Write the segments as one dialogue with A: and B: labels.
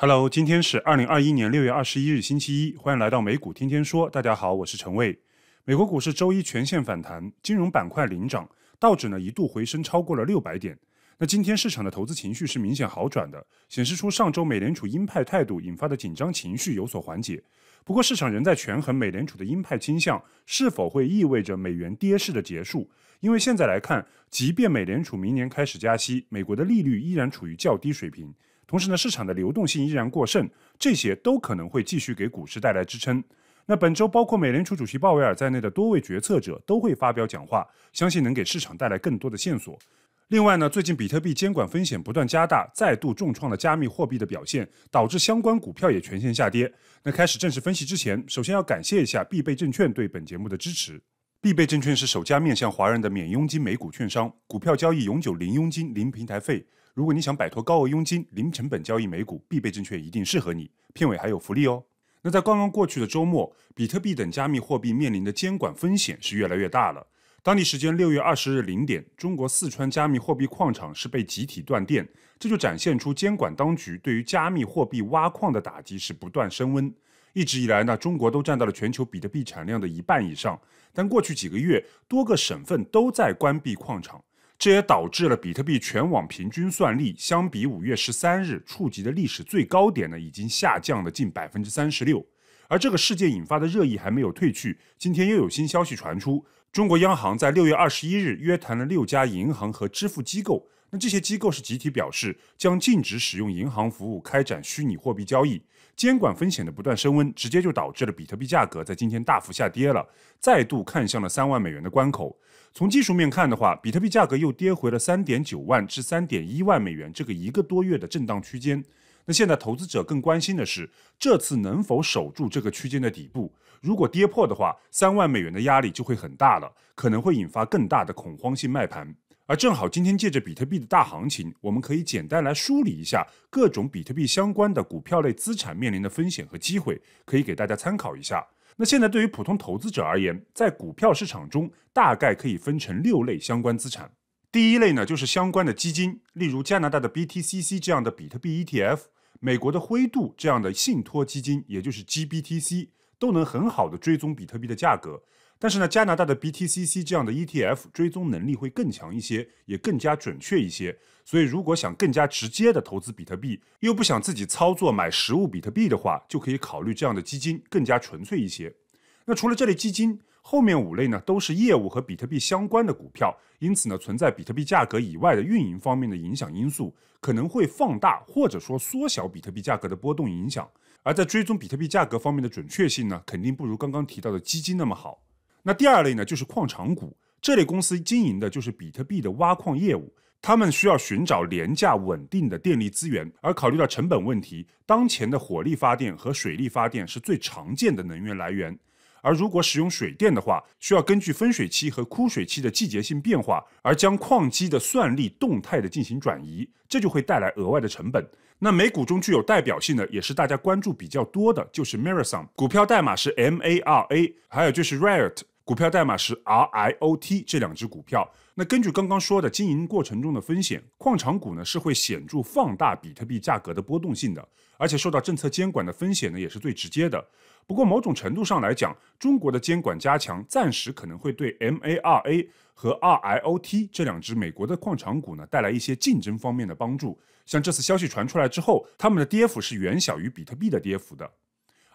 A: Hello，今天是二零二一年六月二十一日，星期一，欢迎来到美股天天说。大家好，我是陈卫。美国股市周一全线反弹，金融板块领涨，道指呢一度回升超过了六百点。那今天市场的投资情绪是明显好转的，显示出上周美联储鹰派态度引发的紧张情绪有所缓解。不过，市场仍在权衡美联储的鹰派倾向是否会意味着美元跌势的结束。因为现在来看，即便美联储明年开始加息，美国的利率依然处于较低水平。同时呢，市场的流动性依然过剩，这些都可能会继续给股市带来支撑。那本周包括美联储主席鲍威尔在内的多位决策者都会发表讲话，相信能给市场带来更多的线索。另外呢，最近比特币监管风险不断加大，再度重创了加密货币的表现，导致相关股票也全线下跌。那开始正式分析之前，首先要感谢一下必备证券对本节目的支持。必备证券是首家面向华人的免佣金美股券商，股票交易永久零佣金零平台费。如果你想摆脱高额佣金、零成本交易美股，必备证券一定适合你。片尾还有福利哦。那在刚刚过去的周末，比特币等加密货币面临的监管风险是越来越大了。当地时间六月二十日零点，中国四川加密货币矿场是被集体断电，这就展现出监管当局对于加密货币挖矿的打击是不断升温。一直以来呢，中国都占到了全球比特币产量的一半以上，但过去几个月，多个省份都在关闭矿场。这也导致了比特币全网平均算力相比五月十三日触及的历史最高点呢，已经下降了近百分之三十六。而这个事件引发的热议还没有退去，今天又有新消息传出：中国央行在六月二十一日约谈了六家银行和支付机构，那这些机构是集体表示将禁止使用银行服务开展虚拟货币交易。监管风险的不断升温，直接就导致了比特币价格在今天大幅下跌了，再度看向了三万美元的关口。从技术面看的话，比特币价格又跌回了三点九万至三点一万美元这个一个多月的震荡区间。那现在投资者更关心的是，这次能否守住这个区间的底部？如果跌破的话，三万美元的压力就会很大了，可能会引发更大的恐慌性卖盘。而正好今天借着比特币的大行情，我们可以简单来梳理一下各种比特币相关的股票类资产面临的风险和机会，可以给大家参考一下。那现在对于普通投资者而言，在股票市场中大概可以分成六类相关资产。第一类呢，就是相关的基金，例如加拿大的 BTCC 这样的比特币 ETF，美国的灰度这样的信托基金，也就是 GBTC，都能很好的追踪比特币的价格。但是呢，加拿大的 BTCC 这样的 ETF 追踪能力会更强一些，也更加准确一些。所以，如果想更加直接的投资比特币，又不想自己操作买实物比特币的话，就可以考虑这样的基金，更加纯粹一些。那除了这类基金，后面五类呢，都是业务和比特币相关的股票，因此呢，存在比特币价格以外的运营方面的影响因素，可能会放大或者说缩小比特币价格的波动影响。而在追踪比特币价格方面的准确性呢，肯定不如刚刚提到的基金那么好。那第二类呢，就是矿场股。这类公司经营的就是比特币的挖矿业务，他们需要寻找廉价稳定的电力资源。而考虑到成本问题，当前的火力发电和水力发电是最常见的能源来源。而如果使用水电的话，需要根据分水期和枯水期的季节性变化，而将矿机的算力动态的进行转移，这就会带来额外的成本。那美股中具有代表性的，也是大家关注比较多的，就是 Marathon 股票代码是 MARA，还有就是 Riot。股票代码是 R I O T 这两只股票。那根据刚刚说的经营过程中的风险，矿场股呢是会显著放大比特币价格的波动性的，而且受到政策监管的风险呢也是最直接的。不过某种程度上来讲，中国的监管加强暂时可能会对 M A R A 和 R I O T 这两只美国的矿场股呢带来一些竞争方面的帮助。像这次消息传出来之后，他们的跌幅是远小于比特币的跌幅的。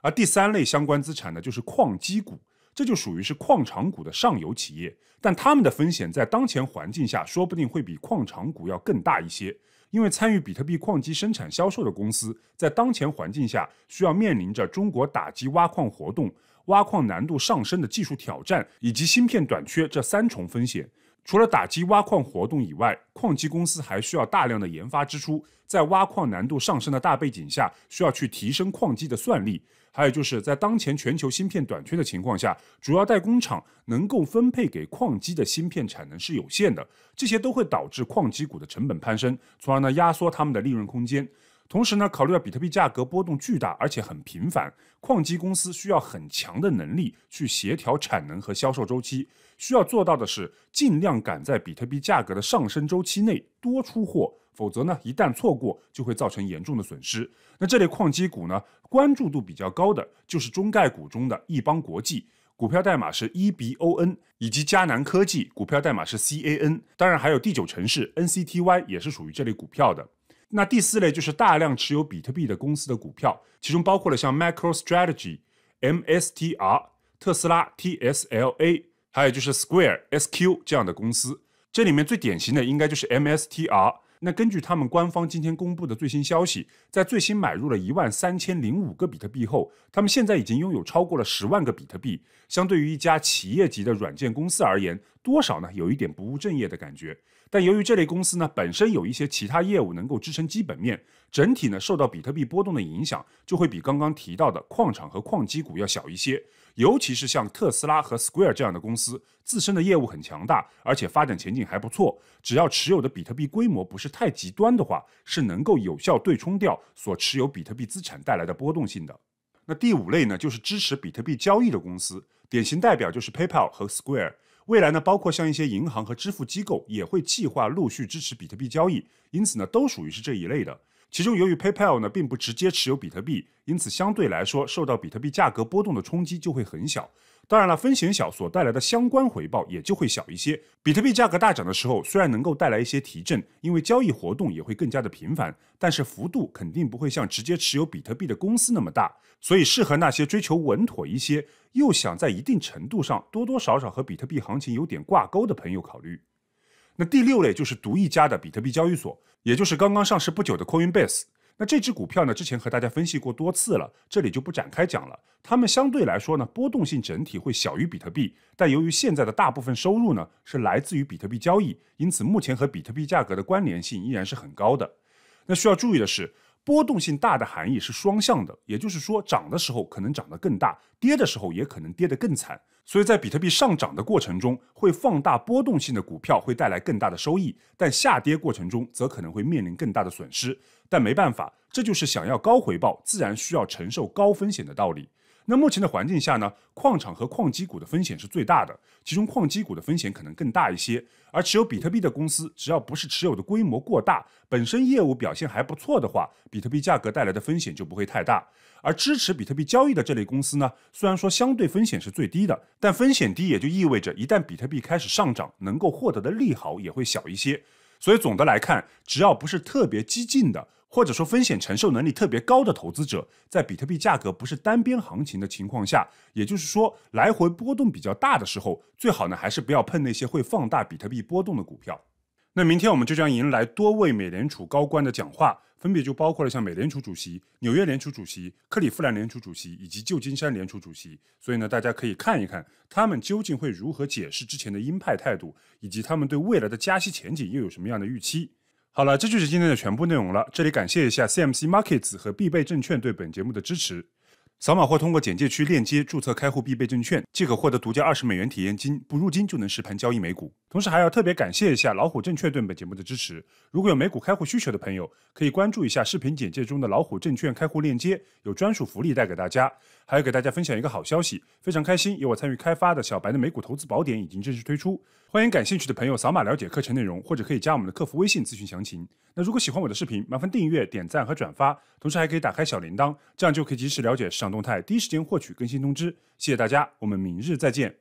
A: 而第三类相关资产呢，就是矿机股。这就属于是矿场股的上游企业，但他们的风险在当前环境下说不定会比矿场股要更大一些，因为参与比特币矿机生产销售的公司在当前环境下需要面临着中国打击挖矿活动、挖矿难度上升的技术挑战以及芯片短缺这三重风险。除了打击挖矿活动以外，矿机公司还需要大量的研发支出。在挖矿难度上升的大背景下，需要去提升矿机的算力。还有就是在当前全球芯片短缺的情况下，主要代工厂能够分配给矿机的芯片产能是有限的。这些都会导致矿机股的成本攀升，从而呢压缩他们的利润空间。同时呢，考虑到比特币价格波动巨大，而且很频繁，矿机公司需要很强的能力去协调产能和销售周期。需要做到的是，尽量赶在比特币价格的上升周期内多出货，否则呢，一旦错过，就会造成严重的损失。那这类矿机股呢，关注度比较高的就是中概股中的易邦国际，股票代码是 E B O N，以及迦南科技，股票代码是 C A N。当然，还有第九城市 N C T Y 也是属于这类股票的。那第四类就是大量持有比特币的公司的股票，其中包括了像 MicroStrategy、MSTR、特斯拉 TSLA，还有就是 Square、SQ 这样的公司。这里面最典型的应该就是 MSTR。那根据他们官方今天公布的最新消息，在最新买入了一万三千零五个比特币后，他们现在已经拥有超过了十万个比特币。相对于一家企业级的软件公司而言，多少呢？有一点不务正业的感觉。但由于这类公司呢本身有一些其他业务能够支撑基本面，整体呢受到比特币波动的影响就会比刚刚提到的矿场和矿机股要小一些。尤其是像特斯拉和 Square 这样的公司，自身的业务很强大，而且发展前景还不错。只要持有的比特币规模不是太极端的话，是能够有效对冲掉所持有比特币资产带来的波动性的。那第五类呢，就是支持比特币交易的公司，典型代表就是 PayPal 和 Square。未来呢，包括像一些银行和支付机构也会计划陆续支持比特币交易，因此呢，都属于是这一类的。其中，由于 PayPal 呢并不直接持有比特币，因此相对来说受到比特币价格波动的冲击就会很小。当然了，风险小所带来的相关回报也就会小一些。比特币价格大涨的时候，虽然能够带来一些提振，因为交易活动也会更加的频繁，但是幅度肯定不会像直接持有比特币的公司那么大。所以，适合那些追求稳妥一些，又想在一定程度上多多少少和比特币行情有点挂钩的朋友考虑。那第六类就是独一家的比特币交易所，也就是刚刚上市不久的 Coinbase。那这只股票呢？之前和大家分析过多次了，这里就不展开讲了。它们相对来说呢，波动性整体会小于比特币，但由于现在的大部分收入呢是来自于比特币交易，因此目前和比特币价格的关联性依然是很高的。那需要注意的是。波动性大的含义是双向的，也就是说，涨的时候可能涨得更大，跌的时候也可能跌得更惨。所以在比特币上涨的过程中，会放大波动性的股票会带来更大的收益，但下跌过程中则可能会面临更大的损失。但没办法，这就是想要高回报，自然需要承受高风险的道理。那目前的环境下呢，矿场和矿机股的风险是最大的，其中矿机股的风险可能更大一些。而持有比特币的公司，只要不是持有的规模过大，本身业务表现还不错的话，比特币价格带来的风险就不会太大。而支持比特币交易的这类公司呢，虽然说相对风险是最低的，但风险低也就意味着一旦比特币开始上涨，能够获得的利好也会小一些。所以总的来看，只要不是特别激进的。或者说风险承受能力特别高的投资者，在比特币价格不是单边行情的情况下，也就是说来回波动比较大的时候，最好呢还是不要碰那些会放大比特币波动的股票。那明天我们就将迎来多位美联储高官的讲话，分别就包括了像美联储主席、纽约联储主席、克利夫兰联储主席以及旧金山联储主席。所以呢，大家可以看一看他们究竟会如何解释之前的鹰派态度，以及他们对未来的加息前景又有什么样的预期。好了，这就是今天的全部内容了。这里感谢一下 CMC Markets 和必备证券对本节目的支持。扫码或通过简介区链接注册开户，必备证券即可获得独家二十美元体验金，不入金就能实盘交易美股。同时还要特别感谢一下老虎证券对本节目的支持。如果有美股开户需求的朋友，可以关注一下视频简介中的老虎证券开户链接，有专属福利带给大家。还要给大家分享一个好消息，非常开心，有我参与开发的《小白的美股投资宝典》已经正式推出，欢迎感兴趣的朋友扫码了解课程内容，或者可以加我们的客服微信咨询详情。那如果喜欢我的视频，麻烦订阅、点赞和转发，同时还可以打开小铃铛，这样就可以及时了解市场动态，第一时间获取更新通知。谢谢大家，我们明日再见。